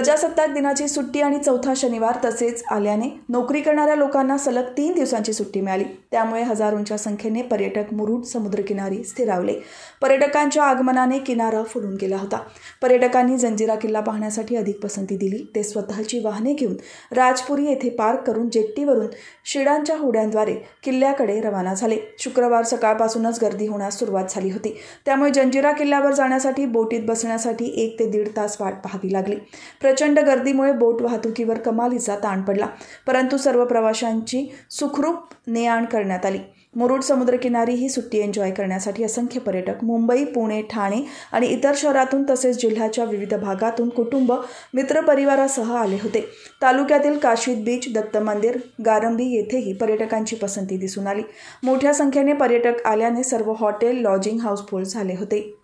प्रजासत्ताक दिनाची सुट्टी आणि चौथा शनिवार तसेच आल्याने नोकरी करणाऱ्या लोकांना सलग तीन दिवसांची सुट्टी मिळाली त्यामुळे हजारोंच्या संख्येने पर्यटक मुरुड समुद्रकिनारी स्थिरावले पर्यटकांच्या आगमनाने किनारा फुलून गेला होता पर्यटकांनी जंजिरा किल्ला पाहण्यासाठी अधिक पसंती दिली ते स्वतःची वाहने घेऊन राजपुरी येथे पार्क करून जेट्टीवरून शिडांच्या होड्यांद्वारे किल्ल्याकडे रवाना झाले शुक्रवार सकाळपासूनच गर्दी होण्यास सुरुवात झाली होती त्यामुळे जंजिरा किल्ल्यावर जाण्यासाठी बोटीत बसण्यासाठी एक ते दीड तास वाट पाहावी लागली प्रचंड गर्दीमुळे बोट वाहतुकीवर कमालीचा ताण पडला परंतु सर्व प्रवाशांची सुखरूप ने आण करण्यात आली मुरुड समुद्रकिनारी ही सुट्टी एन्जॉय करण्यासाठी असंख्य पर्यटक मुंबई पुणे ठाणे आणि इतर शहरातून तसेच जिल्ह्याच्या विविध भागातून कुटुंब मित्रपरिवारासह आले होते तालुक्यातील काशीद बीच दत्त मंदिर गारंबी येथेही पर्यटकांची पसंती दिसून आली मोठ्या संख्येने पर्यटक आल्याने सर्व हॉटेल लॉजिंग हाऊसफुल झाले होते